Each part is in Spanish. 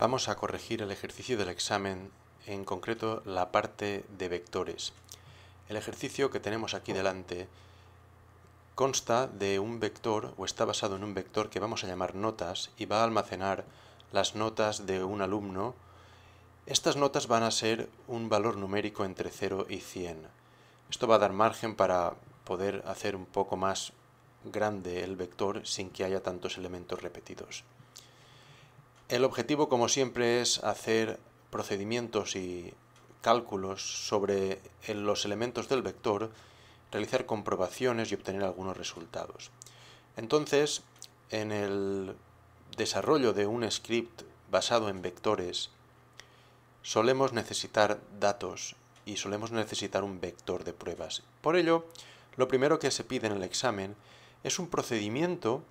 Vamos a corregir el ejercicio del examen, en concreto la parte de vectores. El ejercicio que tenemos aquí delante consta de un vector o está basado en un vector que vamos a llamar notas y va a almacenar las notas de un alumno. Estas notas van a ser un valor numérico entre 0 y 100. Esto va a dar margen para poder hacer un poco más grande el vector sin que haya tantos elementos repetidos. El objetivo, como siempre, es hacer procedimientos y cálculos sobre los elementos del vector, realizar comprobaciones y obtener algunos resultados. Entonces, en el desarrollo de un script basado en vectores, solemos necesitar datos y solemos necesitar un vector de pruebas. Por ello, lo primero que se pide en el examen es un procedimiento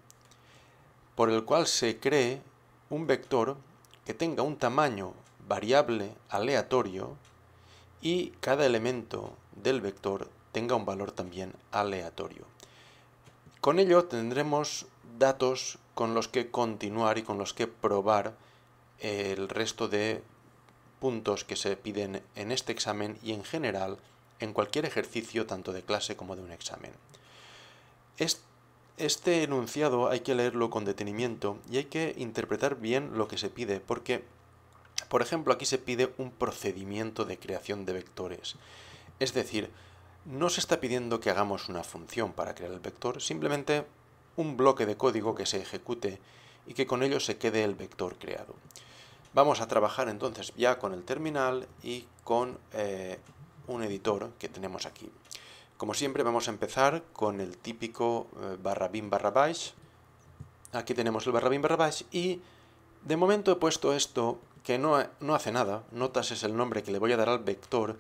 por el cual se cree un vector que tenga un tamaño variable aleatorio y cada elemento del vector tenga un valor también aleatorio. Con ello tendremos datos con los que continuar y con los que probar el resto de puntos que se piden en este examen y en general en cualquier ejercicio tanto de clase como de un examen. Este enunciado hay que leerlo con detenimiento y hay que interpretar bien lo que se pide, porque, por ejemplo, aquí se pide un procedimiento de creación de vectores. Es decir, no se está pidiendo que hagamos una función para crear el vector, simplemente un bloque de código que se ejecute y que con ello se quede el vector creado. Vamos a trabajar entonces ya con el terminal y con eh, un editor que tenemos aquí. Como siempre vamos a empezar con el típico eh, barra bin barra bash. Aquí tenemos el barra bin barra bash y de momento he puesto esto que no, no hace nada. Notas es el nombre que le voy a dar al vector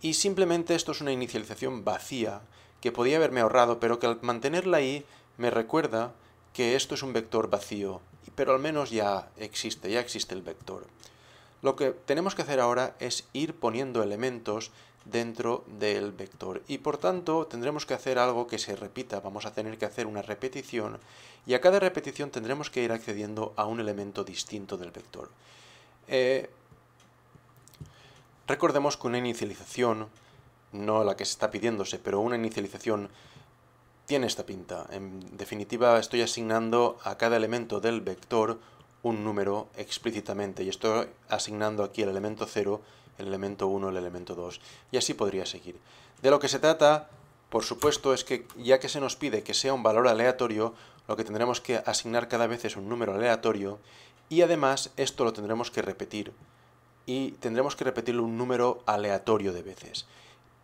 y simplemente esto es una inicialización vacía que podía haberme ahorrado pero que al mantenerla ahí me recuerda que esto es un vector vacío, pero al menos ya existe, ya existe el vector. Lo que tenemos que hacer ahora es ir poniendo elementos dentro del vector y por tanto tendremos que hacer algo que se repita, vamos a tener que hacer una repetición y a cada repetición tendremos que ir accediendo a un elemento distinto del vector. Eh, recordemos que una inicialización, no la que se está pidiéndose, pero una inicialización tiene esta pinta. En definitiva estoy asignando a cada elemento del vector un número explícitamente y estoy asignando aquí el elemento 0 el elemento 1, el elemento 2, y así podría seguir. De lo que se trata, por supuesto, es que ya que se nos pide que sea un valor aleatorio, lo que tendremos que asignar cada vez es un número aleatorio, y además esto lo tendremos que repetir, y tendremos que repetirlo un número aleatorio de veces.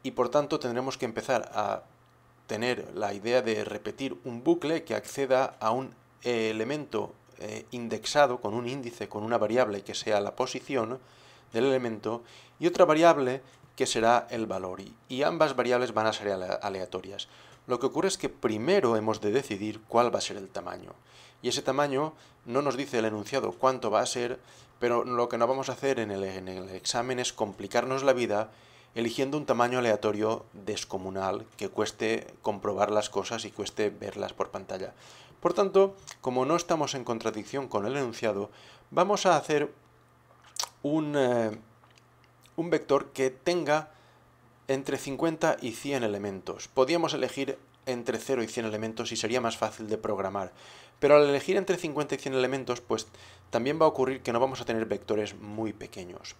Y por tanto tendremos que empezar a tener la idea de repetir un bucle que acceda a un elemento eh, indexado con un índice, con una variable que sea la posición, del elemento y otra variable que será el valor. Y ambas variables van a ser aleatorias. Lo que ocurre es que primero hemos de decidir cuál va a ser el tamaño. Y ese tamaño no nos dice el enunciado cuánto va a ser, pero lo que no vamos a hacer en el, examen es complicarnos la vida eligiendo un tamaño aleatorio descomunal que cueste comprobar las cosas y cueste verlas por pantalla. Por tanto, como no estamos en contradicción con el enunciado, vamos a hacer eh, un, vector que tenga entre 50 y 100 elementos. Podíamos elegir entre 0 y 100 elementos y sería más fácil de programar. Pero al elegir entre 50 y 100 elementos, pues también va a ocurrir que no vamos a tener vectores muy pequeños.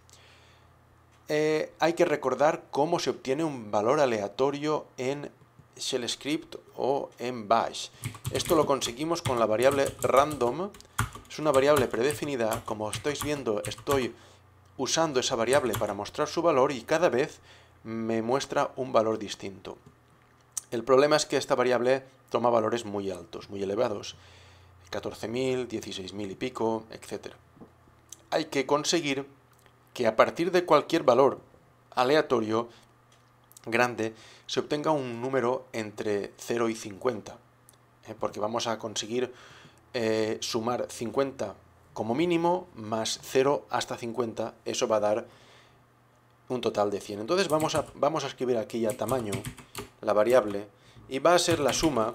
Eh, hay que recordar cómo se obtiene un valor aleatorio en shell script o en bash. Esto lo conseguimos con la variable random es una variable predefinida, como estáis viendo estoy usando esa variable para mostrar su valor y cada vez me muestra un valor distinto. El problema es que esta variable toma valores muy altos, muy elevados, 14.000, 16.000 y pico, etc. Hay que conseguir que a partir de cualquier valor aleatorio grande se obtenga un número entre 0 y 50, ¿eh? porque vamos a conseguir eh, sumar 50 como mínimo, más 0 hasta 50, eso va a dar un total de 100. Entonces vamos a, vamos a escribir aquí ya tamaño, la variable, y va a ser la suma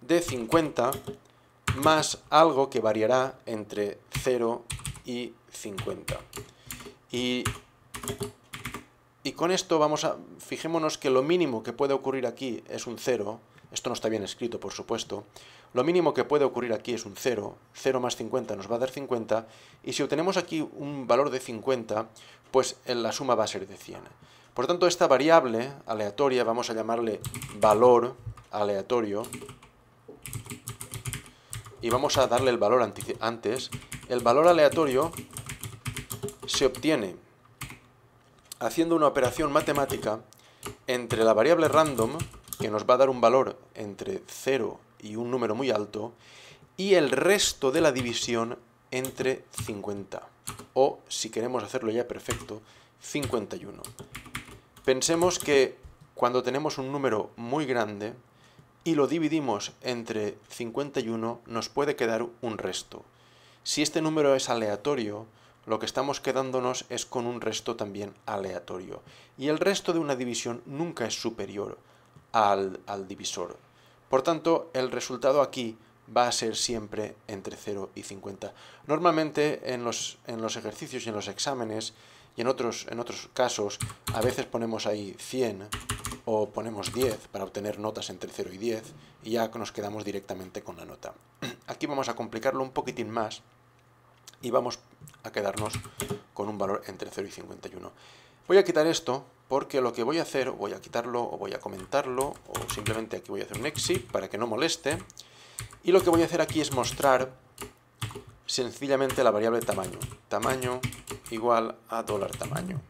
de 50 más algo que variará entre 0 y 50. Y, y con esto vamos a, fijémonos que lo mínimo que puede ocurrir aquí es un 0, esto no está bien escrito por supuesto, lo mínimo que puede ocurrir aquí es un 0, 0 más 50 nos va a dar 50, y si obtenemos aquí un valor de 50, pues eh, la suma va a ser de 100. Por tanto, esta variable aleatoria, vamos a llamarle valor aleatorio, y vamos a darle el valor antes, el valor aleatorio se obtiene haciendo una operación matemática entre la variable random, que nos va a dar un valor entre 0 y un número muy alto, y el resto de la división entre 50, o si queremos hacerlo ya perfecto, 51. Pensemos que cuando tenemos un número muy grande y lo dividimos entre 51, nos puede quedar un resto. Si este número es aleatorio, lo que estamos quedándonos es con un resto también aleatorio. Y el resto de una división nunca es superior al, divisor. Por tanto, el resultado aquí va a ser siempre entre 0 y 50. Normalmente en los, en los ejercicios y en los exámenes y en otros, en otros casos a veces ponemos ahí 100 o ponemos 10 para obtener notas entre 0 y 10 y ya nos quedamos directamente con la nota. Aquí vamos a complicarlo un poquitín más y vamos a quedarnos con un valor entre 0 y 51. Voy a quitar esto porque lo que voy a hacer, voy a quitarlo o voy a comentarlo, o simplemente aquí voy a hacer un exit para que no moleste, y lo que voy a hacer aquí es mostrar sencillamente la variable tamaño, tamaño igual a dólar tamaño.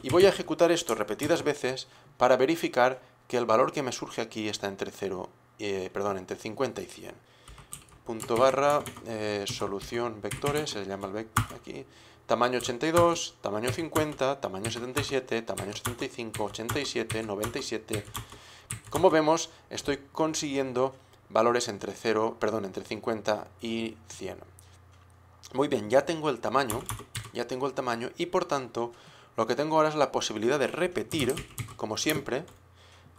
Y voy a ejecutar esto repetidas veces para verificar que el valor que me surge aquí está entre 0, eh, perdón, entre 50 y 100. Punto barra, eh, solución vectores, se llama el vector aquí, Tamaño 82, tamaño 50, tamaño 77, tamaño 75, 87, 97. Como vemos, estoy consiguiendo valores entre 0, perdón, entre 50 y 100. Muy bien, ya tengo el tamaño, ya tengo el tamaño y por tanto lo que tengo ahora es la posibilidad de repetir, como siempre,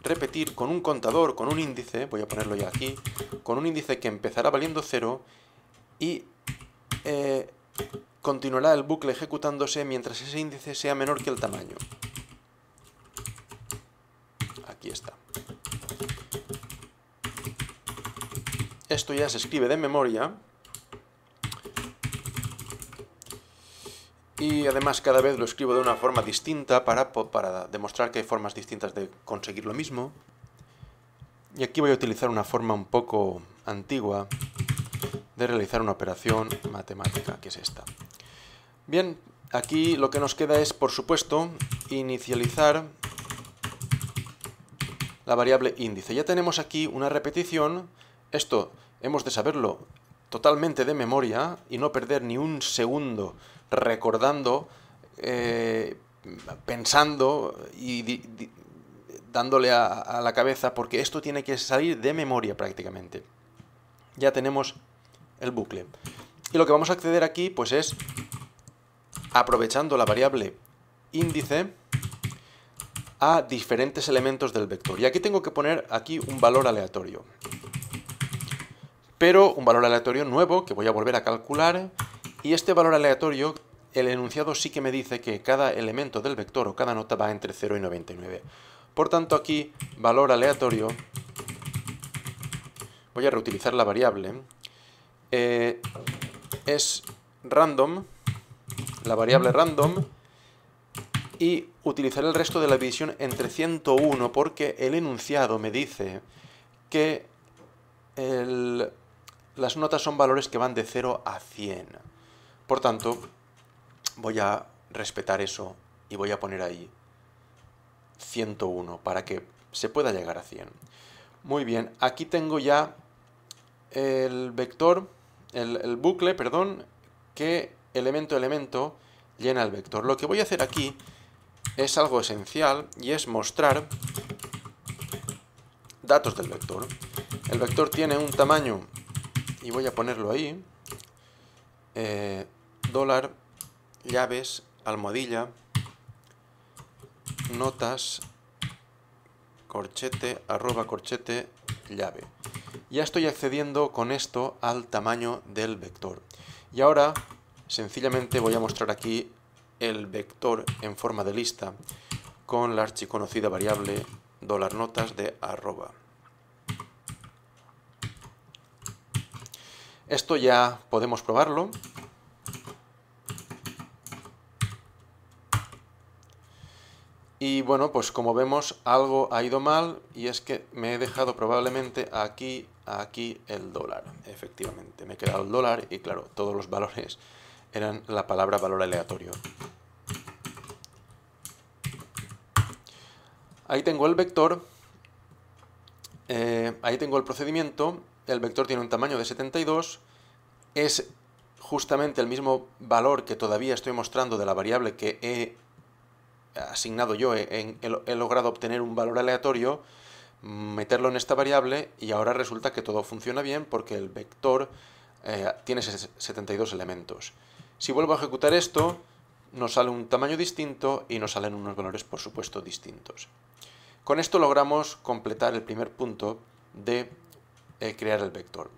repetir con un contador, con un índice, voy a ponerlo ya aquí, con un índice que empezará valiendo 0 y eh, continuará el bucle ejecutándose mientras ese índice sea menor que el tamaño. Aquí está. Esto ya se escribe de memoria. Y además cada vez lo escribo de una forma distinta para, para demostrar que hay formas distintas de conseguir lo mismo. Y aquí voy a utilizar una forma un poco antigua de realizar una operación matemática, que es esta. Bien, aquí lo que nos queda es, por supuesto, inicializar la variable índice. Ya tenemos aquí una repetición. Esto hemos de saberlo totalmente de memoria y no perder ni un segundo recordando, eh, pensando y dándole a la cabeza, porque esto tiene que salir de memoria prácticamente. Ya tenemos el bucle. Y lo que vamos a acceder aquí, pues es aprovechando la variable índice a diferentes elementos del vector. Y aquí tengo que poner aquí un valor aleatorio. Pero un valor aleatorio nuevo que voy a volver a calcular. Y este valor aleatorio, el enunciado sí que me dice que cada elemento del vector o cada nota va entre 0 y 99. Por tanto aquí, valor aleatorio, voy a reutilizar la variable, eh, es random, la variable random y utilizar el resto de la división entre 101 porque el enunciado me dice que las notas son valores que van de 0 a 100. Por tanto, voy a respetar eso y voy a poner ahí 101 para que se pueda llegar a 100. Muy bien, aquí tengo ya el vector, el, el bucle, perdón, que elemento, elemento, llena el vector. Lo que voy a hacer aquí es algo esencial y es mostrar datos del vector. El vector tiene un tamaño, y voy a ponerlo ahí, eh, dólar, llaves, almohadilla, notas, corchete, arroba corchete, llave. Ya estoy accediendo con esto al tamaño del vector. Y ahora Sencillamente voy a mostrar aquí el vector en forma de lista con la archiconocida variable $notas de arroba. Esto ya podemos probarlo. Y bueno, pues como vemos, algo ha ido mal y es que me he dejado probablemente aquí, aquí el dólar. Efectivamente, me he quedado el dólar y claro, todos los valores eran la palabra valor aleatorio. Ahí tengo el vector, eh, ahí tengo el procedimiento, el vector tiene un tamaño de 72, es justamente el mismo valor que todavía estoy mostrando de la variable que he asignado yo, he, logrado obtener un valor aleatorio, meterlo en esta variable y ahora resulta que todo funciona bien porque el vector eh, tiene 72 elementos. Si vuelvo a ejecutar esto, nos sale un tamaño distinto y nos salen unos valores, por supuesto, distintos. Con esto logramos completar el primer punto de eh, crear el vector.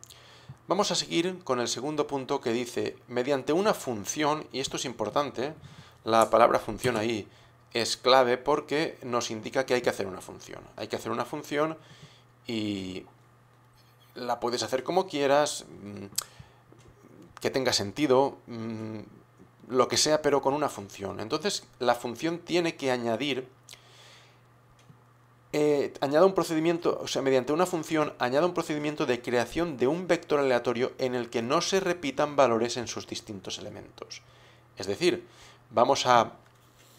Vamos a seguir con el segundo punto que dice, mediante una función, y esto es importante, la palabra función ahí es clave porque nos indica que hay que hacer una función. Hay que hacer una función y la puedes hacer como quieras, mm, que tenga sentido, mm, lo que sea, pero con una función. Entonces, la función tiene que añadir, eh, añada un procedimiento, o sea, mediante una función, añada un procedimiento de creación de un vector aleatorio en el que no se repitan valores en sus distintos elementos. Es decir, vamos a,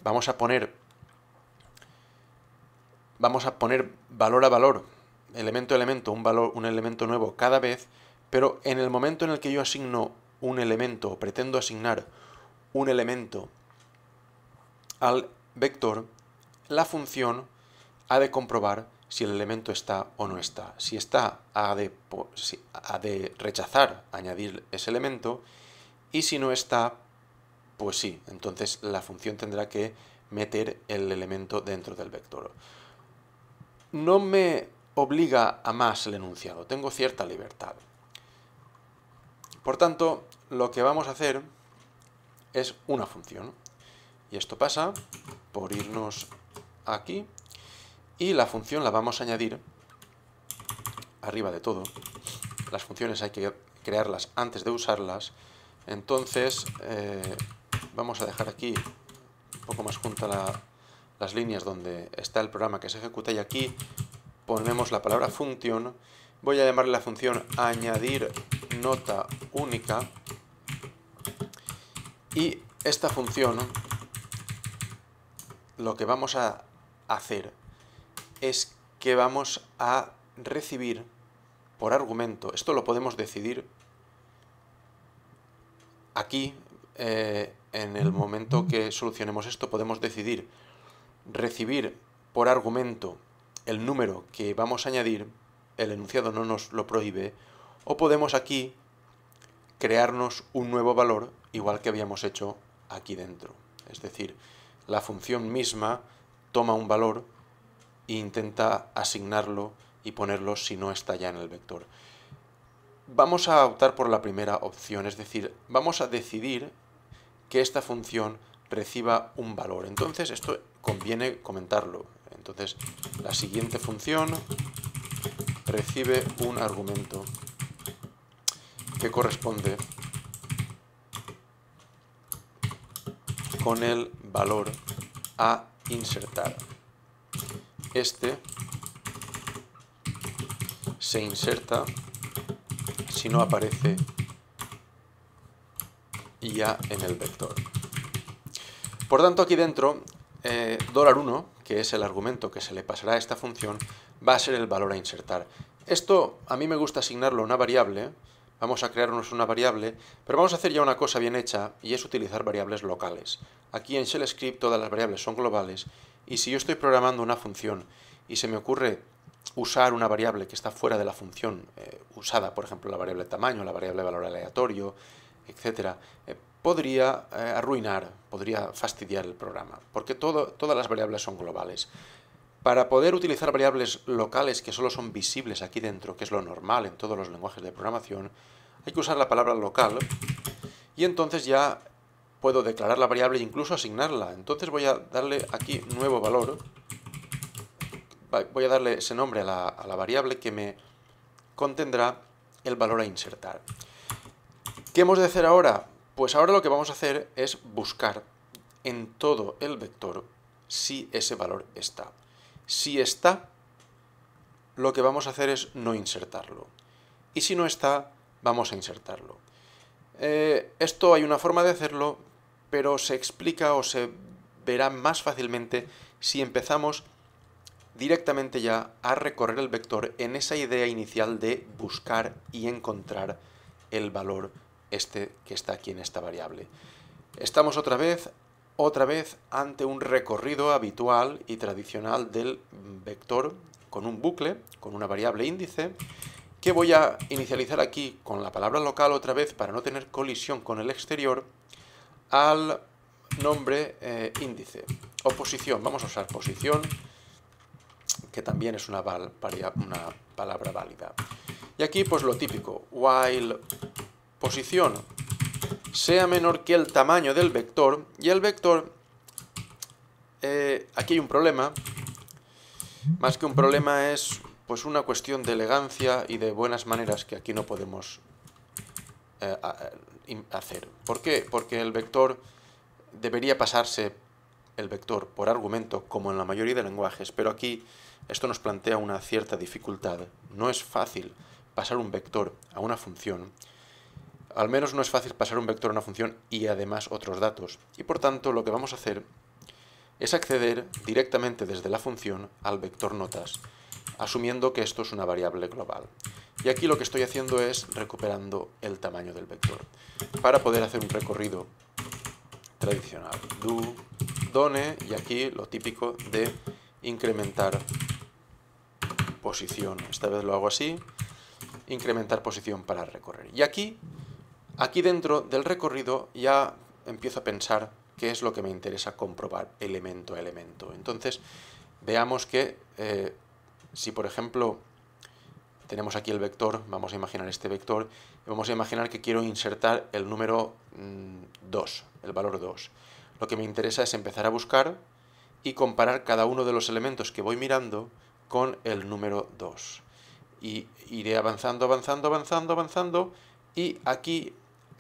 vamos a poner, vamos a poner valor a valor, elemento a elemento, un, valor, un elemento nuevo cada vez, pero en el momento en el que yo asigno un elemento, pretendo asignar un elemento al vector, la función ha de comprobar si el elemento está o no está. Si está, ha de, ha de rechazar añadir ese elemento y si no está, pues sí, entonces la función tendrá que meter el elemento dentro del vector. No me obliga a más el enunciado, tengo cierta libertad. Por tanto, lo que vamos a hacer es una función. Y esto pasa por irnos aquí y la función la vamos a añadir arriba de todo. Las funciones hay que crearlas antes de usarlas. Entonces eh, vamos a dejar aquí un poco más juntas las líneas donde está el programa que se ejecuta y aquí ponemos la palabra función. Voy a llamarle la función añadir nota única y esta función lo que vamos a hacer es que vamos a recibir por argumento, esto lo podemos decidir aquí, eh, en el momento que solucionemos esto, podemos decidir recibir por argumento el número que vamos a añadir, el enunciado no nos lo prohíbe, o podemos aquí crearnos un nuevo valor igual que habíamos hecho aquí dentro. Es decir, la función misma toma un valor e intenta asignarlo y ponerlo si no está ya en el vector. Vamos a optar por la primera opción, es decir, vamos a decidir que esta función reciba un valor. Entonces esto conviene comentarlo. Entonces la siguiente función recibe un argumento que corresponde con el valor a insertar. Este se inserta si no aparece ya en el vector. Por tanto, aquí dentro, eh, dólar $1, que es el argumento que se le pasará a esta función, va a ser el valor a insertar. Esto a mí me gusta asignarlo a una variable vamos a crearnos una variable, pero vamos a hacer ya una cosa bien hecha y es utilizar variables locales. Aquí en Shell Script todas las variables son globales y si yo estoy programando una función y se me ocurre usar una variable que está fuera de la función eh, usada, por ejemplo la variable tamaño, la variable valor aleatorio, etc., eh, podría eh, arruinar, podría fastidiar el programa, porque todas las variables son globales. Para poder utilizar variables locales que solo son visibles aquí dentro, que es lo normal en todos los lenguajes de programación, hay que usar la palabra local y entonces ya puedo declarar la variable e incluso asignarla. Entonces voy a darle aquí nuevo valor, voy a darle ese nombre a la, variable que me contendrá el valor a insertar. ¿Qué hemos de hacer ahora? Pues ahora lo que vamos a hacer es buscar en todo el vector si ese valor está. Si está, lo que vamos a hacer es no insertarlo. Y si no está, vamos a insertarlo. Eh, esto hay una forma de hacerlo, pero se explica o se verá más fácilmente si empezamos directamente ya a recorrer el vector en esa idea inicial de buscar y encontrar el valor este que está aquí en esta variable. Estamos otra vez otra vez ante un recorrido habitual y tradicional del vector con un bucle, con una variable índice, que voy a inicializar aquí con la palabra local otra vez para no tener colisión con el exterior al nombre eh, índice o posición. Vamos a usar posición, que también es una, una palabra válida. Y aquí pues lo típico, while posición sea menor que el tamaño del vector y el vector, eh, aquí hay un problema, más que un problema es pues una cuestión de elegancia y de buenas maneras que aquí no podemos eh, hacer. ¿Por qué? Porque el vector debería pasarse el vector por argumento como en la mayoría de lenguajes, pero aquí esto nos plantea una cierta dificultad. No es fácil pasar un vector a una función al menos no es fácil pasar un vector a una función y además otros datos, y por tanto lo que vamos a hacer es acceder directamente desde la función al vector notas, asumiendo que esto es una variable global. Y aquí lo que estoy haciendo es recuperando el tamaño del vector, para poder hacer un recorrido tradicional. Do, done, y aquí lo típico de incrementar posición. Esta vez lo hago así, incrementar posición para recorrer. Y aquí Aquí dentro del recorrido ya empiezo a pensar qué es lo que me interesa comprobar elemento a elemento. Entonces, veamos que eh, si, por ejemplo, tenemos aquí el vector, vamos a imaginar este vector, vamos a imaginar que quiero insertar el número 2, mm, el valor 2. Lo que me interesa es empezar a buscar y comparar cada uno de los elementos que voy mirando con el número 2. Y iré avanzando, avanzando, avanzando, avanzando, y aquí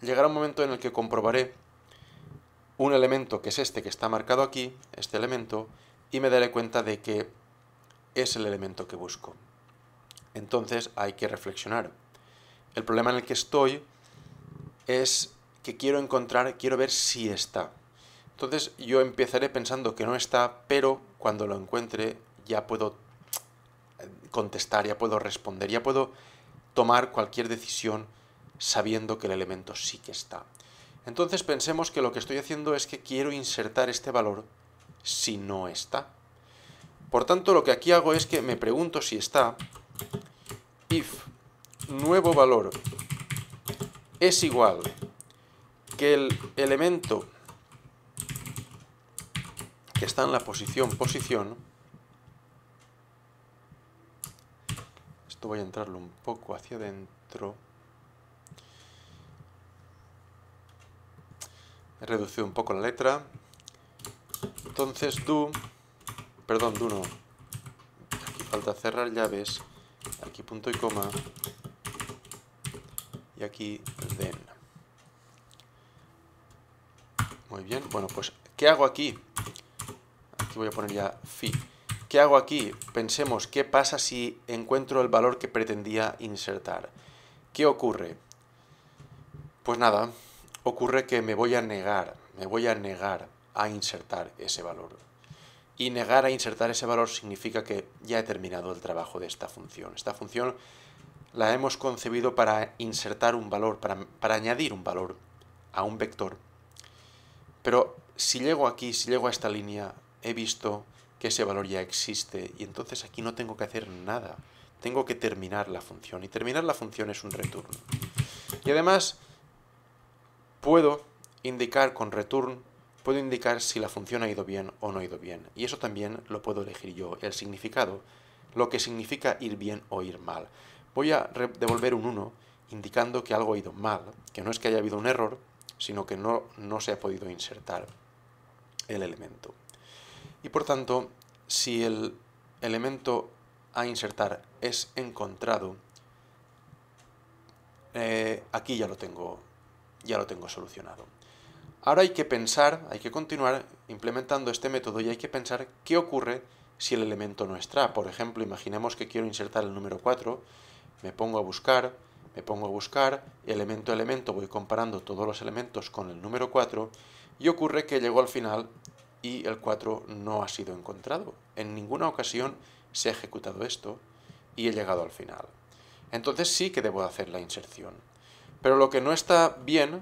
llegará un momento en el que comprobaré un elemento que es este que está marcado aquí, este elemento, y me daré cuenta de que es el elemento que busco. Entonces hay que reflexionar. El problema en el que estoy es que quiero encontrar, quiero ver si está. Entonces yo empezaré pensando que no está, pero cuando lo encuentre ya puedo contestar, ya puedo responder, ya puedo tomar cualquier decisión sabiendo que el elemento sí que está. Entonces pensemos que lo que estoy haciendo es que quiero insertar este valor si no está. Por tanto, lo que aquí hago es que me pregunto si está if nuevo valor es igual que el elemento que está en la posición posición esto voy a entrarlo un poco hacia adentro He reducido un poco la letra. Entonces do... Perdón, do no. Aquí falta cerrar llaves. Aquí punto y coma. Y aquí den. Muy bien. Bueno, pues, ¿qué hago aquí? Aquí voy a poner ya fi. ¿Qué hago aquí? Pensemos, ¿qué pasa si encuentro el valor que pretendía insertar? ¿Qué ocurre? Pues nada, ocurre que me voy a negar, me voy a negar a insertar ese valor. Y negar a insertar ese valor significa que ya he terminado el trabajo de esta función. Esta función la hemos concebido para insertar un valor, para, añadir un valor a un vector. Pero si llego aquí, si llego a esta línea, he visto que ese valor ya existe y entonces aquí no tengo que hacer nada. Tengo que terminar la función y terminar la función es un return. Y además puedo indicar con return, puedo indicar si la función ha ido bien o no ha ido bien. Y eso también lo puedo elegir yo, el significado, lo que significa ir bien o ir mal. Voy a devolver un 1 indicando que algo ha ido mal, que no es que haya habido un error, sino que no, no se ha podido insertar el elemento. Y por tanto, si el elemento a insertar es encontrado, eh, aquí ya lo tengo ya lo tengo solucionado. Ahora hay que pensar, hay que continuar implementando este método y hay que pensar qué ocurre si el elemento no está. Por ejemplo, imaginemos que quiero insertar el número 4, me pongo a buscar, me pongo a buscar, elemento a elemento, voy comparando todos los elementos con el número 4 y ocurre que llego al final y el 4 no ha sido encontrado. En ninguna ocasión se ha ejecutado esto y he llegado al final. Entonces sí que debo hacer la inserción. Pero lo que no está bien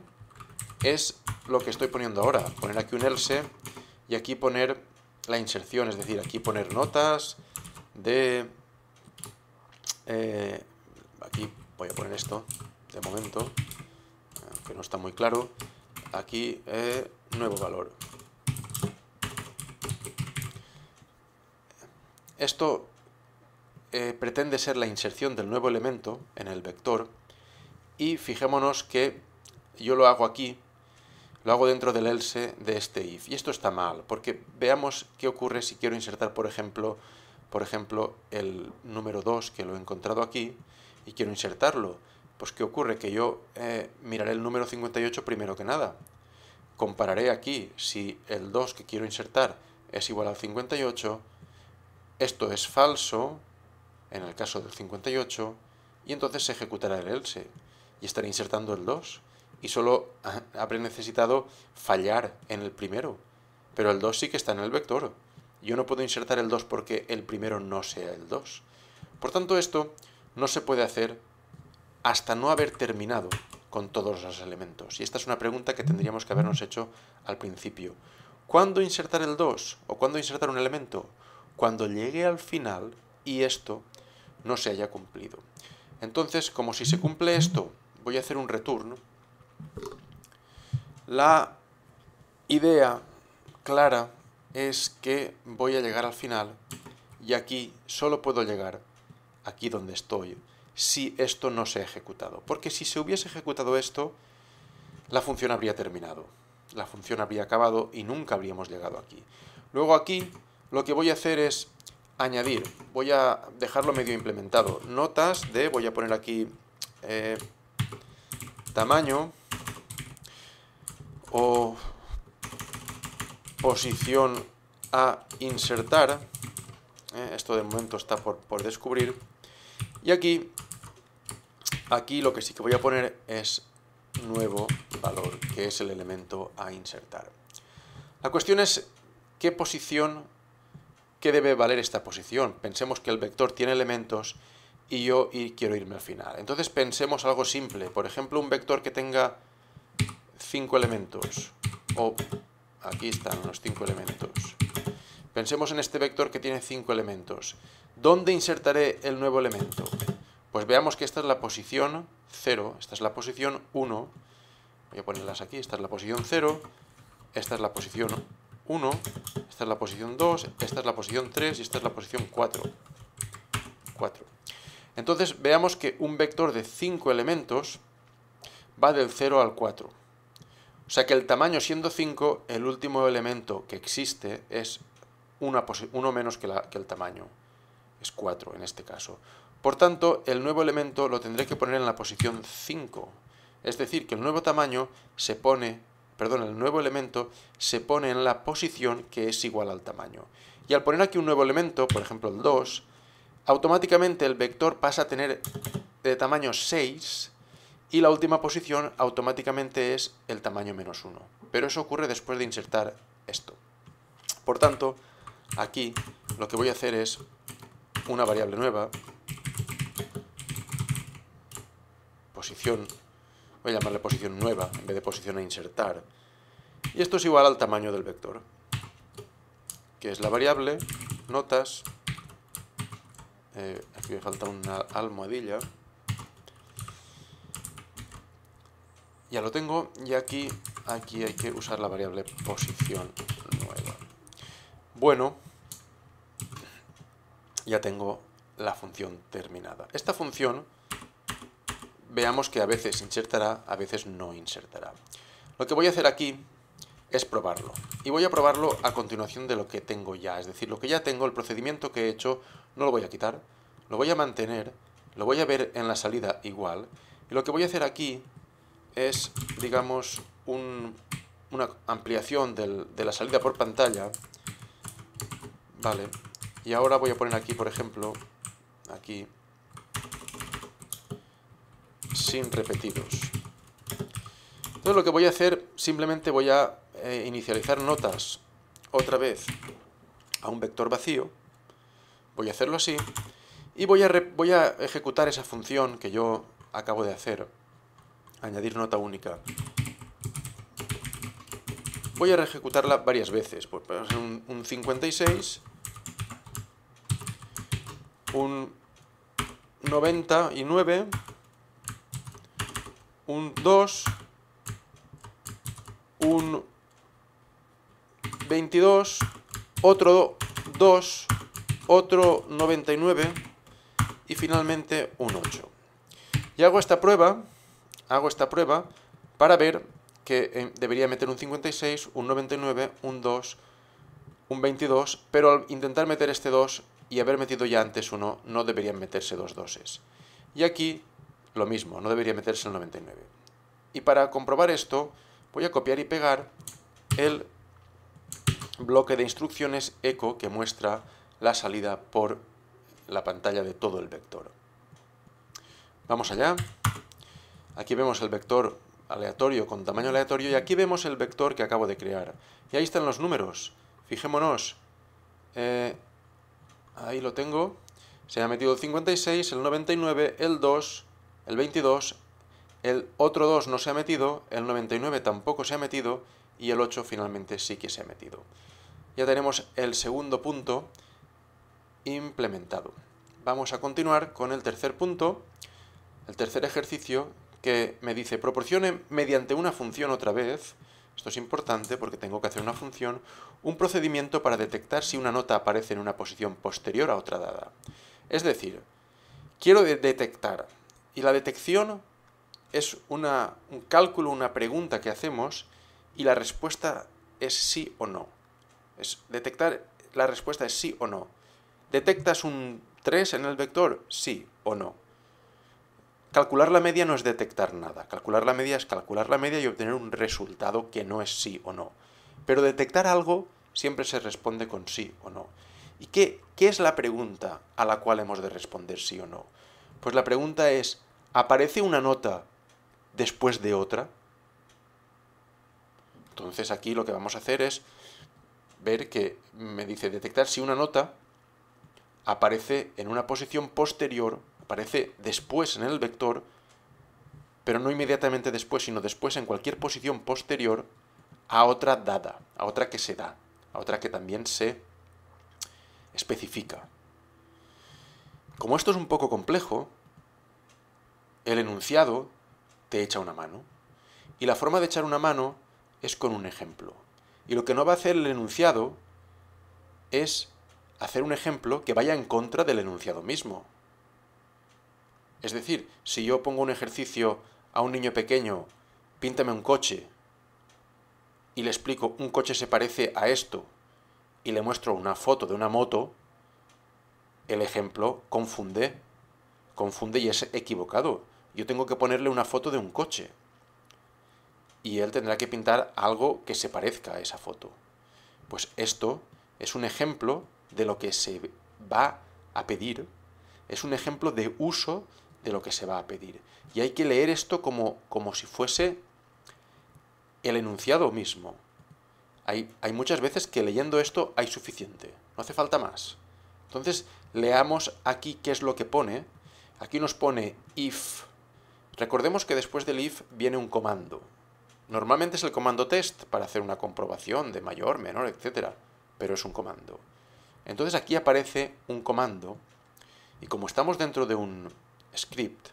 es lo que estoy poniendo ahora. Poner aquí un else y aquí poner la inserción, es decir, aquí poner notas de... Eh, aquí voy a poner esto, de momento, eh, que no está muy claro. Aquí, eh, nuevo valor. Esto pretende ser la inserción del nuevo elemento en el vector y fijémonos que yo lo hago aquí, lo hago dentro del else de este if. Y esto está mal, porque veamos qué ocurre si quiero insertar, por ejemplo, por ejemplo el número 2 que lo he encontrado aquí y quiero insertarlo. Pues qué ocurre, que yo eh, miraré el número 58 primero que nada. Compararé aquí si el 2 que quiero insertar es igual al 58, esto es falso, en el caso del 58, y entonces se ejecutará el else y estaré insertando el 2. Y solo ah, habré necesitado fallar en el primero. Pero el 2 sí que está en el vector. Yo no puedo insertar el 2 porque el primero no sea el 2. Por tanto, esto no se puede hacer hasta no haber terminado con todos los elementos. Y esta es una pregunta que tendríamos que habernos hecho al principio. ¿Cuándo insertar el 2 o cuándo insertar un elemento? Cuando llegue al final y esto no se haya cumplido. Entonces, como si se cumple esto voy a hacer un return. La idea clara es que voy a llegar al final y aquí solo puedo llegar, aquí donde estoy, si esto no se ha ejecutado. Porque si se hubiese ejecutado esto, la función habría terminado. La función habría acabado y nunca habríamos llegado aquí. Luego aquí lo que voy a hacer es añadir, voy a dejarlo medio implementado, notas de, voy a poner aquí eh, tamaño o posición a insertar. Eh, esto de momento está por, descubrir. Y aquí, aquí lo que sí que voy a poner es nuevo valor, que es el elemento a insertar. La cuestión es qué posición, qué debe valer esta posición. Pensemos que el vector tiene elementos y yo quiero irme al final. Entonces pensemos algo simple, por ejemplo, un vector que tenga cinco elementos, o aquí están los cinco elementos. Pensemos en este vector que tiene cinco elementos. ¿Dónde insertaré el nuevo elemento? Pues veamos que esta es la posición 0, esta es la posición 1, voy a ponerlas aquí, esta es la posición 0, esta es la posición 1, esta es la posición 2, esta es la posición 3 y esta es la posición 4. 4. Entonces veamos que un vector de 5 elementos va del 0 al 4. O sea que el tamaño siendo 5, el último elemento que existe es una uno menos que, que el tamaño. Es 4 en este caso. Por tanto, el nuevo elemento lo tendré que poner en la posición 5. Es decir, que el nuevo tamaño se pone, perdón, el nuevo elemento se pone en la posición que es igual al tamaño. Y al poner aquí un nuevo elemento, por ejemplo el 2, automáticamente el vector pasa a tener de eh, tamaño 6 y la última posición automáticamente es el tamaño menos 1. Pero eso ocurre después de insertar esto. Por tanto, aquí lo que voy a hacer es una variable nueva, posición, voy a llamarle posición nueva en vez de posición a insertar, y esto es igual al tamaño del vector, que es la variable notas aquí me falta una almohadilla ya lo tengo y aquí aquí hay que usar la variable posición nueva bueno ya tengo la función terminada esta función veamos que a veces insertará a veces no insertará lo que voy a hacer aquí es probarlo. Y voy a probarlo a continuación de lo que tengo ya. Es decir, lo que ya tengo, el procedimiento que he hecho, no lo voy a quitar. Lo voy a mantener, lo voy a ver en la salida igual. Y lo que voy a hacer aquí es, digamos, un, una ampliación de la salida por pantalla. Vale. Y ahora voy a poner aquí, por ejemplo, aquí, sin repetidos. Entonces lo que voy a hacer, simplemente voy a eh, inicializar notas otra vez a un vector vacío, voy a hacerlo así, y voy a, ejecutar esa función que yo acabo de hacer, añadir nota única. Voy a ejecutarla varias veces, pues, pues, un, un 56, un 99, un 2, un 22, otro 2, otro 99 y finalmente un 8. Y hago esta prueba, hago esta prueba para ver que eh, debería meter un 56, un 99, un 2, un 22, pero al intentar meter este 2 y haber metido ya antes uno, no deberían meterse dos doses. Y aquí lo mismo, no debería meterse el 99. Y para comprobar esto, voy a copiar y pegar el bloque de instrucciones eco que muestra la salida por la pantalla de todo el vector. Vamos allá. Aquí vemos el vector aleatorio con tamaño aleatorio y aquí vemos el vector que acabo de crear. Y ahí están los números. Fijémonos. Eh, ahí lo tengo. Se ha metido el 56, el 99, el 2, el 22, el otro 2 no se ha metido, el 99 tampoco se ha metido y el 8 finalmente sí que se ha metido ya tenemos el segundo punto implementado. Vamos a continuar con el tercer punto, el tercer ejercicio que me dice proporcione mediante una función otra vez, esto es importante porque tengo que hacer una función, un procedimiento para detectar si una nota aparece en una posición posterior a otra dada. Es decir, quiero detectar y la detección es un cálculo, una pregunta que hacemos y la respuesta es sí o no detectar la respuesta es sí o no. ¿Detectas un 3 en el vector? Sí o no. Calcular la media no es detectar nada. Calcular la media es calcular la media y obtener un resultado que no es sí o no. Pero detectar algo siempre se responde con sí o no. ¿Y qué es la pregunta a la cual hemos de responder sí o no? Pues la pregunta es, ¿aparece una nota después de otra? Entonces aquí lo que vamos a hacer es ver que me dice detectar si una nota aparece en una posición posterior, aparece después en el vector, pero no inmediatamente después, sino después en cualquier posición posterior a otra dada, a otra que se da, a otra que también se especifica. Como esto es un poco complejo, el enunciado te echa una mano. Y la forma de echar una mano es con un ejemplo. Y lo que no va a hacer el enunciado es hacer un ejemplo que vaya en contra del enunciado mismo. Es decir, si yo pongo un ejercicio a un niño pequeño, píntame un coche, y le explico, un coche se parece a esto, y le muestro una foto de una moto, el ejemplo confunde, confunde y es equivocado. Yo tengo que ponerle una foto de un coche y él tendrá que pintar algo que se parezca a esa foto. Pues esto es un ejemplo de lo que se va a pedir, es un ejemplo de uso de lo que se va a pedir. Y hay que leer esto como, como si fuese el enunciado mismo. Hay, hay muchas veces que leyendo esto hay suficiente, no hace falta más. Entonces, leamos aquí qué es lo que pone. Aquí nos pone if. Recordemos que después del if viene un comando, Normalmente es el comando test para hacer una comprobación de mayor, menor, etc. Pero es un comando. Entonces aquí aparece un comando y como estamos dentro de un script,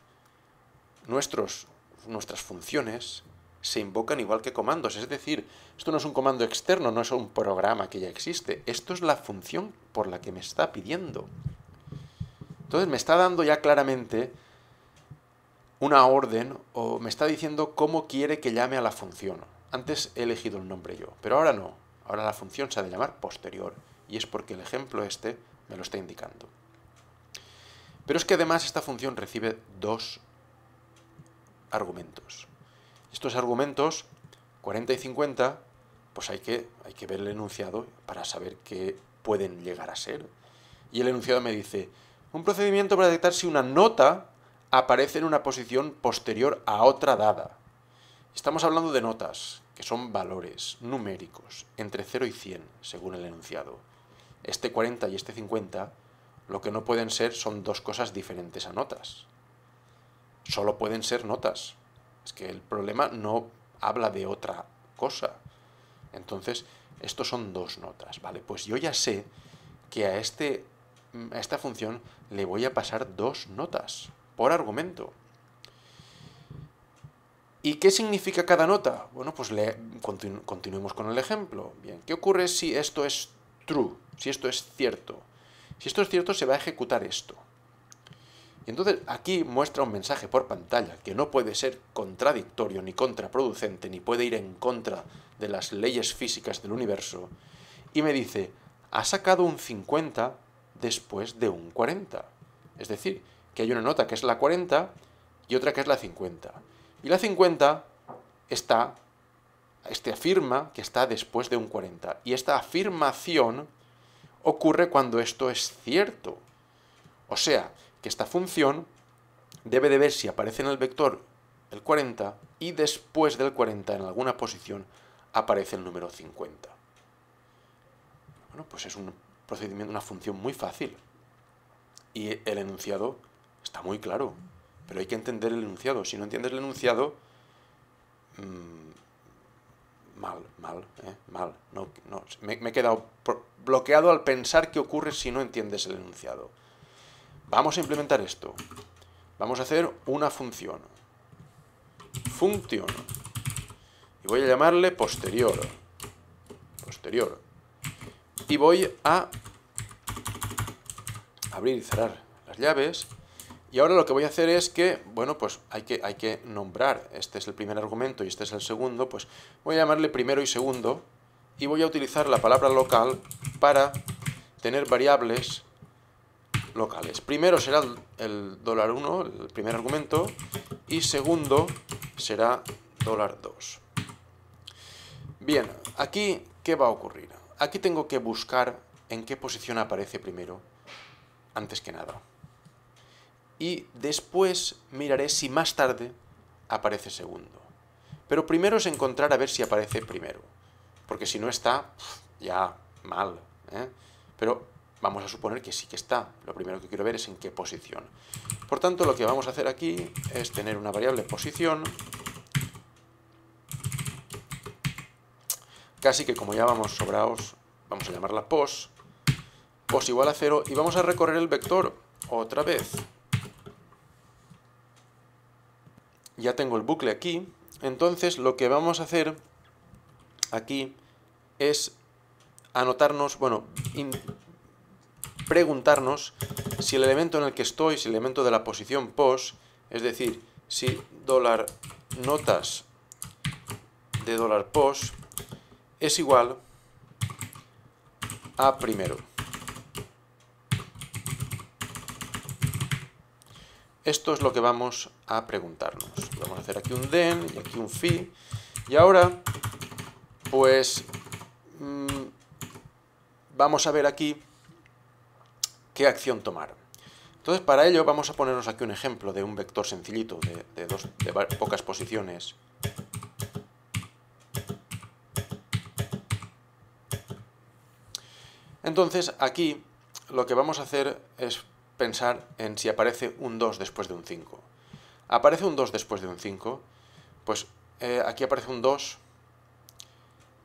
nuestros, nuestras funciones se invocan igual que comandos. Es decir, esto no es un comando externo, no es un programa que ya existe. Esto es la función por la que me está pidiendo. Entonces me está dando ya claramente una orden o me está diciendo cómo quiere que llame a la función. Antes he elegido el nombre yo, pero ahora no. Ahora la función se ha de llamar posterior y es porque el ejemplo este me lo está indicando. Pero es que además esta función recibe dos argumentos. Estos argumentos, 40 y 50, pues hay que, hay que ver el enunciado para saber qué pueden llegar a ser. Y el enunciado me dice, un procedimiento para detectar si una nota aparece en una posición posterior a otra dada. Estamos hablando de notas, que son valores numéricos, entre 0 y 100, según el enunciado. Este 40 y este 50, lo que no pueden ser son dos cosas diferentes a notas. Solo pueden ser notas. Es que el problema no habla de otra cosa. Entonces, estos son dos notas, ¿vale? Pues yo ya sé que a, este, a esta función le voy a pasar dos notas por argumento. ¿Y qué significa cada nota? Bueno, pues continuemos con el ejemplo. Bien, ¿qué ocurre si esto es true? Si esto es cierto. Si esto es cierto, se va a ejecutar esto. Y entonces aquí muestra un mensaje por pantalla que no puede ser contradictorio ni contraproducente, ni puede ir en contra de las leyes físicas del universo. Y me dice, ha sacado un 50 después de un 40. Es decir, que hay una nota que es la 40 y otra que es la 50. Y la 50 está, este afirma que está después de un 40. Y esta afirmación ocurre cuando esto es cierto. O sea, que esta función debe de ver si aparece en el vector el 40 y después del 40 en alguna posición aparece el número 50. Bueno, pues es un procedimiento, una función muy fácil. Y el enunciado Está muy claro, pero hay que entender el enunciado. Si no entiendes el enunciado, mm, mal, mal, ¿eh? mal. No, me, me he quedado bloqueado al pensar qué ocurre si no entiendes el enunciado. Vamos a implementar esto. Vamos a hacer una función. Función. Y voy a llamarle posterior. Posterior. Y voy a abrir y cerrar las llaves y ahora lo que voy a hacer es que, bueno, pues hay que, hay que nombrar, este es el primer argumento y este es el segundo, pues voy a llamarle primero y segundo y voy a utilizar la palabra local para tener variables locales. Primero será el dólar 1, el primer argumento, y segundo será dólar 2. Bien, aquí, ¿qué va a ocurrir? Aquí tengo que buscar en qué posición aparece primero, antes que nada y después miraré si más tarde aparece segundo. Pero primero es encontrar a ver si aparece primero, porque si no está, ya mal. ¿eh? Pero vamos a suponer que sí que está. Lo primero que quiero ver es en qué posición. Por tanto, lo que vamos a hacer aquí es tener una variable posición, casi que como ya vamos sobraos, vamos a llamarla pos, pos igual a cero y vamos a recorrer el vector otra vez. ya tengo el bucle aquí, entonces lo que vamos a hacer aquí es anotarnos, bueno, preguntarnos si el elemento en el que estoy, si el elemento de la posición pos, es decir, si dólar notas de dólar pos es igual a primero. Esto es lo que vamos a preguntarnos. Vamos a hacer aquí un den y aquí un fi. Y ahora, pues, mm, vamos a ver aquí qué acción tomar. Entonces, para ello vamos a ponernos aquí un ejemplo de un vector sencillito de, dos, de pocas posiciones. Entonces, aquí lo que vamos a hacer es pensar en si aparece un 2 después de un 5. Aparece un 2 después de un 5, pues eh, aquí aparece un 2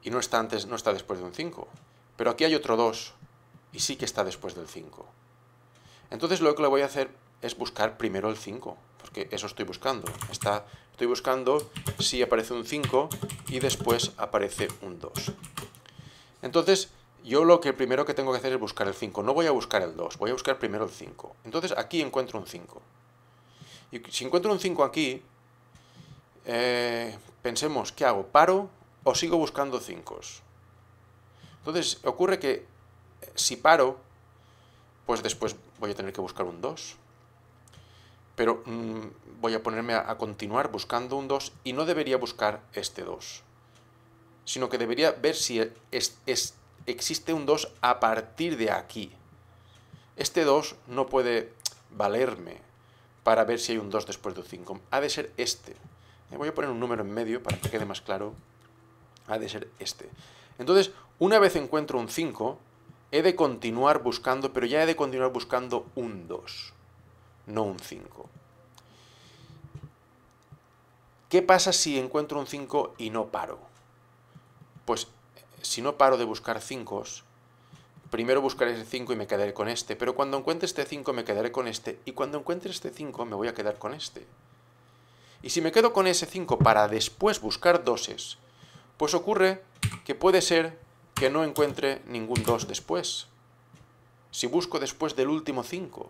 y no está antes, no está después de un 5. Pero aquí hay otro 2 y sí que está después del 5. Entonces lo que le voy a hacer es buscar primero el 5, porque eso estoy buscando. Está, estoy buscando si aparece un 5 y después aparece un 2. Entonces, yo lo que primero que tengo que hacer es buscar el 5. No voy a buscar el 2, voy a buscar primero el 5. Entonces aquí encuentro un 5. Y si encuentro un 5 aquí, eh, pensemos, ¿qué hago? ¿Paro o sigo buscando 5? Entonces ocurre que eh, si paro, pues después voy a tener que buscar un 2. Pero mm, voy a ponerme a, continuar buscando un 2 y no debería buscar este 2, sino que debería ver si es, es existe un 2 a partir de aquí. Este 2 no puede valerme para ver si hay un 2 después de un 5. Ha de ser este. Eh, voy a poner un número en medio para que quede más claro. Ha de ser este. Entonces, una vez encuentro un 5, he de continuar buscando, pero ya he de continuar buscando un 2, no un 5. ¿Qué pasa si encuentro un 5 y no paro? Pues si no paro de buscar 5, primero buscaré ese 5 y me quedaré con este, pero cuando encuentre este 5 me quedaré con este, y cuando encuentre este 5 me voy a quedar con este. Y si me quedo con ese 5 para después buscar doses, pues ocurre que puede ser que no encuentre ningún 2 después, si busco después del último 5.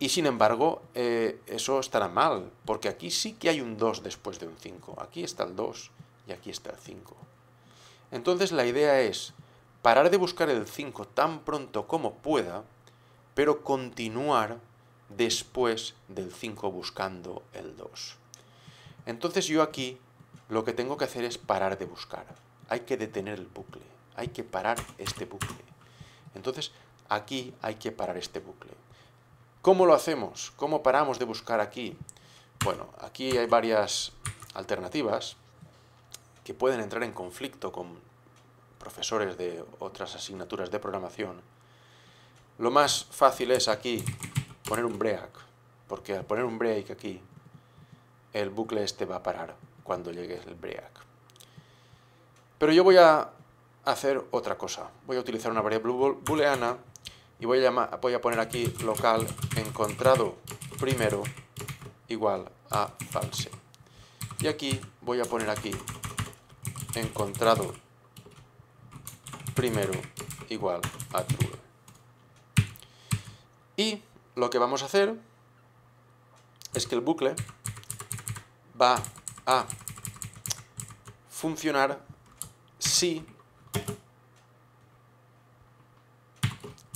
Y sin embargo, eh, eso estará mal, porque aquí sí que hay un 2 después de un 5. Aquí está el 2 y aquí está el 5. Entonces la idea es parar de buscar el 5 tan pronto como pueda, pero continuar después del 5 buscando el 2. Entonces yo aquí lo que tengo que hacer es parar de buscar. Hay que detener el bucle, hay que parar este bucle. Entonces aquí hay que parar este bucle. ¿Cómo lo hacemos? ¿Cómo paramos de buscar aquí? Bueno, aquí hay varias alternativas que pueden entrar en conflicto con profesores de otras asignaturas de programación, lo más fácil es aquí poner un break, porque al poner un break aquí, el bucle este va a parar cuando llegue el break. Pero yo voy a hacer otra cosa. Voy a utilizar una variable booleana y voy a, voy a poner aquí local encontrado primero igual a false. Y aquí voy a poner aquí encontrado primero igual a true. Y lo que vamos a hacer es que el bucle va a funcionar si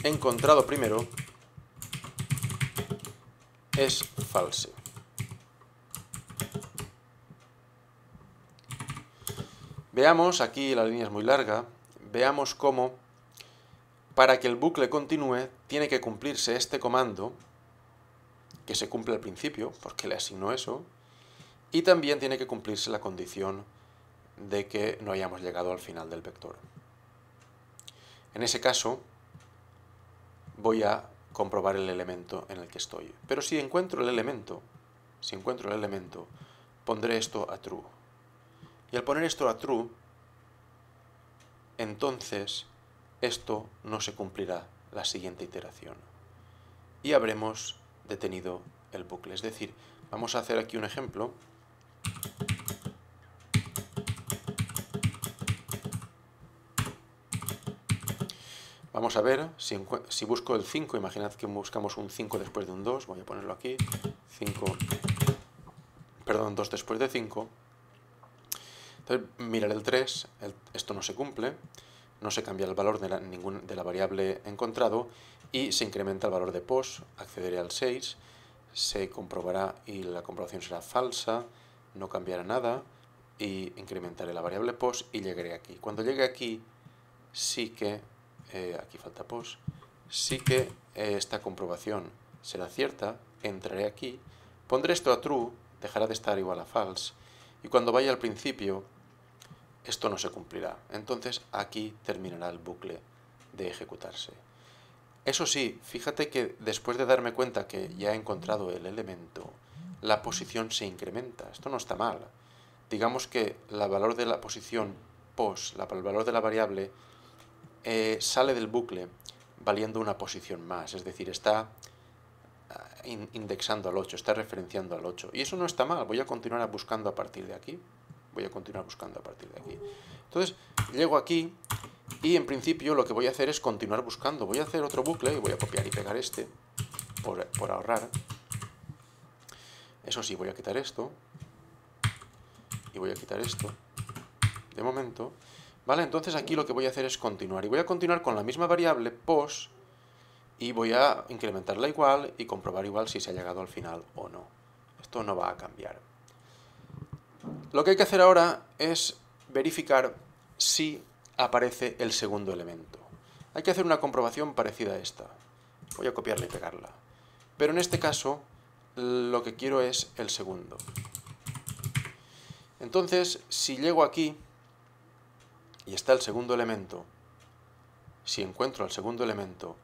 encontrado primero es falso. Veamos, aquí la línea es muy larga, veamos cómo para que el bucle continúe tiene que cumplirse este comando, que se cumple al principio, porque le asignó eso, y también tiene que cumplirse la condición de que no hayamos llegado al final del vector. En ese caso, voy a comprobar el elemento en el que estoy. Pero si encuentro el elemento, si encuentro el elemento, pondré esto a true. Y al poner esto a true, entonces esto no se cumplirá la siguiente iteración. Y habremos detenido el bucle. Es decir, vamos a hacer aquí un ejemplo. Vamos a ver, si, busco el 5, imaginad que buscamos un 5 después de un 2, voy a ponerlo aquí, 5, perdón, 2 después de 5, entonces, mirar el 3, esto no se cumple, no se cambia el valor de la, variable encontrado y se incrementa el valor de pos, accederé al 6, se comprobará y la comprobación será falsa, no cambiará nada y incrementaré la variable pos y llegaré aquí. Cuando llegue aquí, sí que, eh, aquí falta pos sí que eh, esta comprobación será cierta, entraré aquí, pondré esto a true, dejará de estar igual a false y cuando vaya al principio esto no se cumplirá. Entonces aquí terminará el bucle de ejecutarse. Eso sí, fíjate que después de darme cuenta que ya he encontrado el elemento, la posición se incrementa. Esto no está mal. Digamos que el valor de la posición pos, el valor de la variable, eh, sale del bucle valiendo una posición más. Es decir, está ah, indexando al 8, está referenciando al 8. Y eso no está mal. Voy a continuar buscando a partir de aquí voy a continuar buscando a partir de aquí. Entonces, llego aquí y en principio lo que voy a hacer es continuar buscando. Voy a hacer otro bucle y voy a copiar y pegar este por, ahorrar. Eso sí, voy a quitar esto y voy a quitar esto de momento. Vale, entonces aquí lo que voy a hacer es continuar y voy a continuar con la misma variable pos y voy a incrementarla igual y comprobar igual si se ha llegado al final o no. Esto no va a cambiar. Lo que hay que hacer ahora es verificar si aparece el segundo elemento. Hay que hacer una comprobación parecida a esta. Voy a copiarla y pegarla. Pero en este caso, lo que quiero es el segundo. Entonces, si llego aquí y está el segundo elemento, si encuentro el segundo elemento,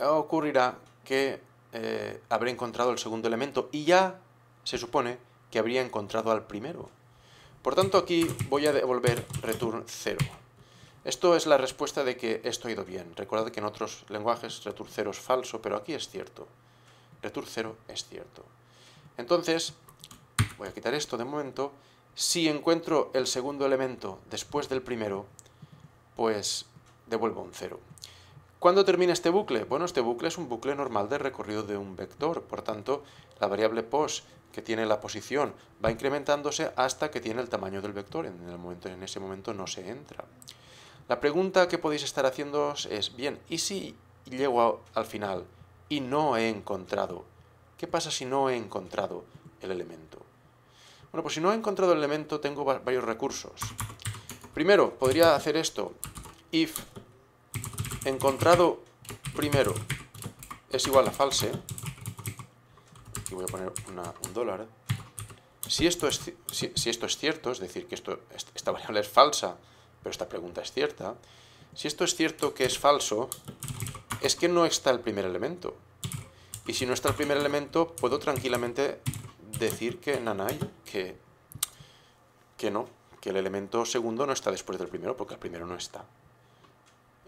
ocurrirá que eh, habré encontrado el segundo elemento y ya se supone que habría encontrado al primero. Por tanto, aquí voy a devolver return 0. Esto es la respuesta de que esto ha ido bien. Recordad que en otros lenguajes return 0 es falso, pero aquí es cierto. Return 0 es cierto. Entonces, voy a quitar esto de momento. Si encuentro el segundo elemento después del primero, pues devuelvo un 0. ¿Cuándo termina este bucle? Bueno, este bucle es un bucle normal de recorrido de un vector, por tanto, la variable pos que tiene la posición, va incrementándose hasta que tiene el tamaño del vector, en, el momento, en ese momento no se entra. La pregunta que podéis estar haciendo es, bien, ¿y si llego al final y no he encontrado? ¿Qué pasa si no he encontrado el elemento? Bueno, pues si no he encontrado el elemento tengo varios recursos. Primero, podría hacer esto, if encontrado primero es igual a false, y voy a poner un dólar. Si esto, es, si, esto es cierto, es decir, que esto, esta variable es falsa, pero esta pregunta es cierta, si esto es cierto que es falso, es que no está el primer elemento. Y si no está el primer elemento, puedo tranquilamente decir que nanay, que, que no, que el elemento segundo no está después del primero, porque el primero no está.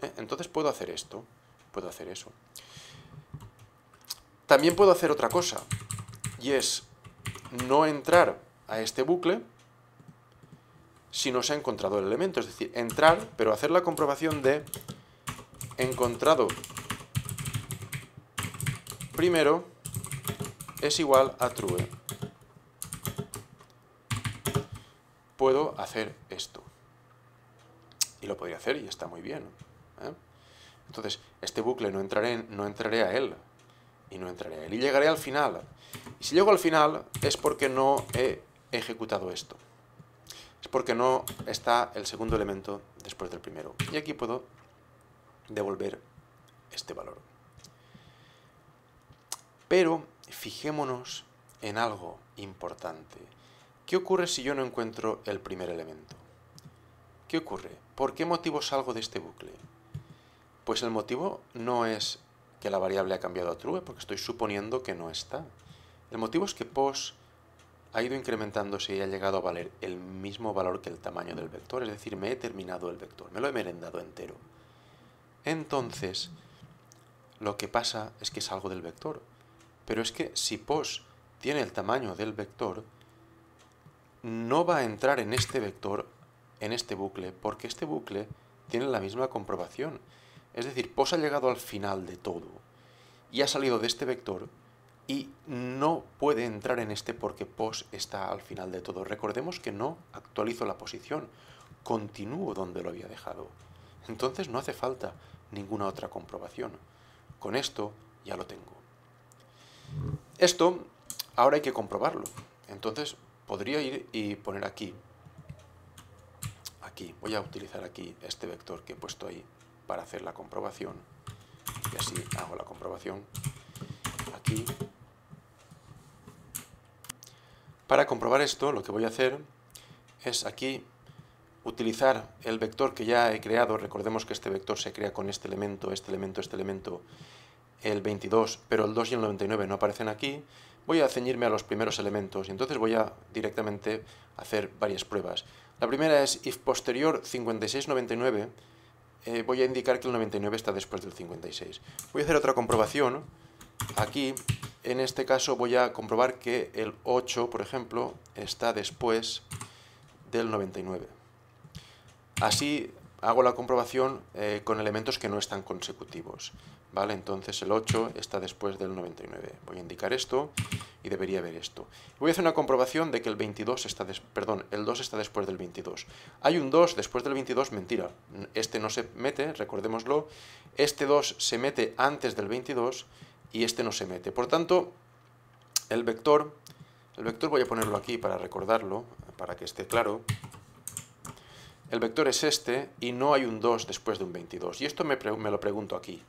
¿Eh? Entonces puedo hacer esto, puedo hacer eso. También puedo hacer otra cosa, y es no entrar a este bucle si no se ha encontrado el elemento, es decir, entrar, pero hacer la comprobación de encontrado primero es igual a true. Puedo hacer esto. Y lo podría hacer y está muy bien. ¿eh? Entonces, este bucle no entraré, no entraré a él, y no entraré en él. Y llegaré al final. Y si llego al final es porque no he ejecutado esto. Es porque no está el segundo elemento después del primero. Y aquí puedo devolver este valor. Pero fijémonos en algo importante. ¿Qué ocurre si yo no encuentro el primer elemento? ¿Qué ocurre? ¿Por qué motivo salgo de este bucle? Pues el motivo no es que la variable ha cambiado a true porque estoy suponiendo que no está. El motivo es que pos ha ido incrementándose y ha llegado a valer el mismo valor que el tamaño del vector, es decir, me he terminado el vector, me lo he merendado entero. Entonces, lo que pasa es que salgo del vector. Pero es que si pos tiene el tamaño del vector, no va a entrar en este vector, en este bucle, porque este bucle tiene la misma comprobación. Es decir, POS ha llegado al final de todo y ha salido de este vector y no puede entrar en este porque POS está al final de todo. Recordemos que no actualizo la posición, continúo donde lo había dejado. Entonces no hace falta ninguna otra comprobación. Con esto ya lo tengo. Esto ahora hay que comprobarlo. Entonces podría ir y poner aquí. Aquí, voy a utilizar aquí este vector que he puesto ahí para hacer la comprobación. Y así hago la comprobación aquí. Para comprobar esto, lo que voy a hacer es aquí utilizar el vector que ya he creado. Recordemos que este vector se crea con este elemento, este elemento, este elemento, el 22, pero el 2 y el 99 no aparecen aquí. Voy a ceñirme a los primeros elementos y entonces voy a directamente hacer varias pruebas. La primera es if posterior 5699 eh, voy a indicar que el 99 está después del 56. Voy a hacer otra comprobación. Aquí, en este caso, voy a comprobar que el 8, por ejemplo, está después del 99. Así hago la comprobación eh, con elementos que no están consecutivos. Entonces el 8 está después del 99. Voy a indicar esto y debería ver esto. Voy a hacer una comprobación de que el 22 está, perdón, el 2 está después del 22. Hay un 2 después del 22, mentira. Este no se mete, recordémoslo. Este 2 se mete antes del 22 y este no se mete. Por tanto, el vector, el vector voy a ponerlo aquí para recordarlo, para que esté claro. El vector es este y no hay un 2 después de un 22. Y esto me, me lo pregunto aquí.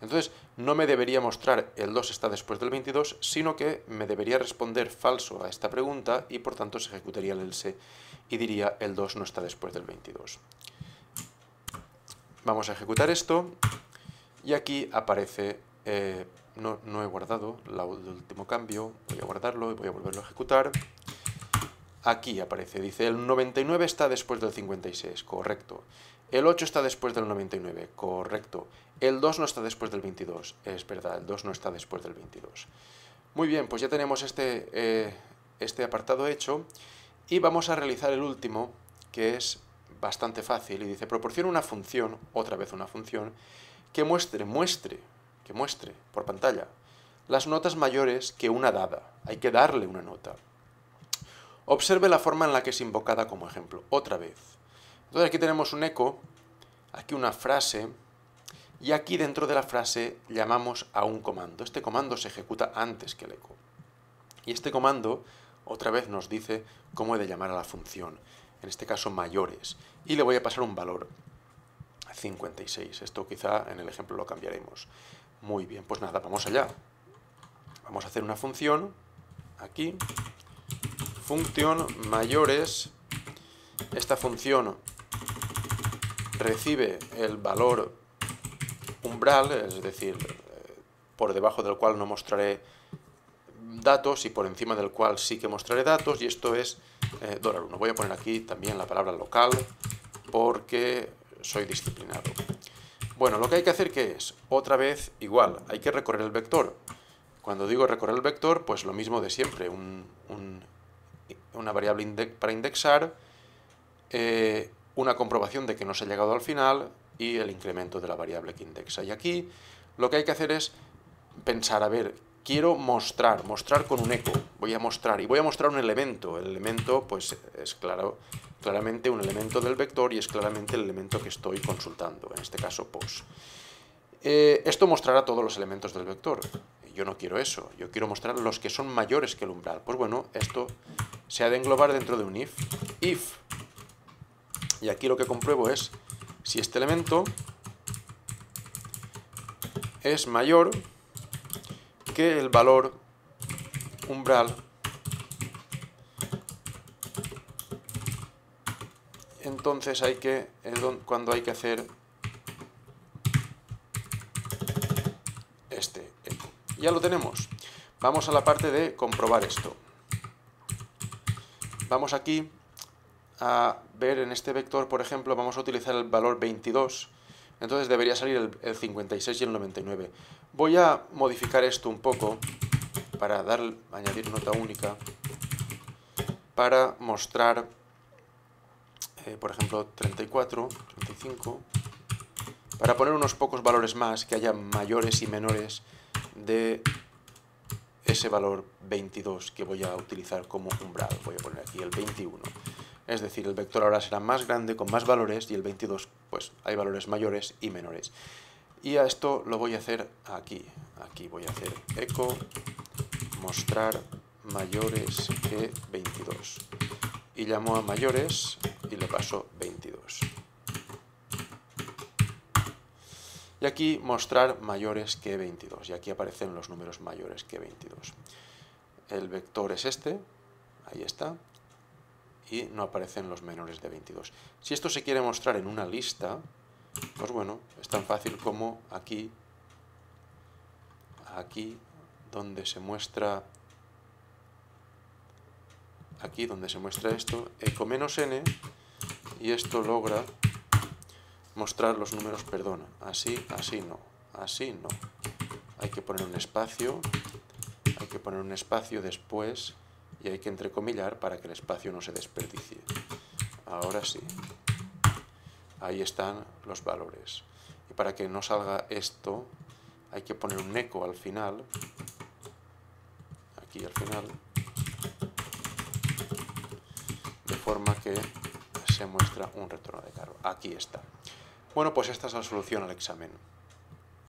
Entonces, no me debería mostrar el 2 está después del 22, sino que me debería responder falso a esta pregunta y por tanto se ejecutaría el else y diría el 2 no está después del 22. Vamos a ejecutar esto y aquí aparece, eh, no, he guardado el último cambio, voy a guardarlo y voy a volverlo a ejecutar. Aquí aparece, dice el 99 está después del 56, correcto. El 8 está después del 99, correcto. El 2 no está después del 22, es verdad, el 2 no está después del 22. Muy bien, pues ya tenemos este, eh, este apartado hecho y vamos a realizar el último, que es bastante fácil y dice proporciona una función, otra vez una función, que muestre, muestre, que muestre por pantalla las notas mayores que una dada. Hay que darle una nota. Observe la forma en la que es invocada como ejemplo. Otra vez. Entonces aquí tenemos un eco, aquí una frase, y aquí dentro de la frase llamamos a un comando. Este comando se ejecuta antes que el eco. Y este comando otra vez nos dice cómo he de llamar a la función, en este caso mayores, y le voy a pasar un valor, 56. Esto quizá en el ejemplo lo cambiaremos. Muy bien, pues nada, vamos allá. Vamos a hacer una función, aquí, función mayores, esta función recibe el valor umbral, es decir, eh, por debajo del cual no mostraré datos y por encima del cual sí que mostraré datos, y esto es eh, dólar 1. Voy a poner aquí también la palabra local porque soy disciplinado. Bueno, lo que hay que hacer que es, otra vez igual, hay que recorrer el vector. Cuando digo recorrer el vector, pues lo mismo de siempre, un, una variable para indexar, eh, una comprobación de que no se ha llegado al final y el incremento de la variable que indexa. Y aquí lo que hay que hacer es pensar, a ver, quiero mostrar, mostrar con un eco, voy a mostrar, y voy a mostrar un elemento, el elemento pues es claramente un elemento del vector y es claramente el elemento que estoy consultando, en este caso post. Eh, esto mostrará todos los elementos del vector, yo no quiero eso, yo quiero mostrar los que son mayores que el umbral, pues bueno, esto se ha de englobar dentro de un if, if y aquí lo que compruebo es si este elemento es mayor que el valor umbral entonces hay que cuando hay que hacer este eco ya lo tenemos vamos a la parte de comprobar esto vamos aquí a ver en este vector, por ejemplo, vamos a utilizar el valor 22, entonces debería salir el, 56 y el 99. Voy a modificar esto un poco para dar, añadir nota única, para mostrar, eh, por ejemplo, 34, 35, para poner unos pocos valores más, que haya mayores y menores de ese valor 22 que voy a utilizar como umbral. Voy a poner aquí el 21. Es decir, el vector ahora será más grande con más valores y el 22 pues hay valores mayores y menores. Y a esto lo voy a hacer aquí. Aquí voy a hacer eco mostrar mayores que 22. Y llamo a mayores y le paso 22. Y aquí mostrar mayores que 22. Y aquí aparecen los números mayores que 22. El vector es este. Ahí está y no aparecen los menores de 22. Si esto se quiere mostrar en una lista, pues bueno, es tan fácil como aquí, aquí donde se muestra, aquí donde se muestra esto, eco menos n, y esto logra mostrar los números, perdona, así, así no, así no. Hay que poner un espacio, hay que poner un espacio después, y hay que entrecomillar para que el espacio no se desperdicie. Ahora sí, ahí están los valores. Y para que no salga esto, hay que poner un eco al final, aquí al final, de forma que se muestra un retorno de cargo. Aquí está. Bueno, pues esta es la solución al examen.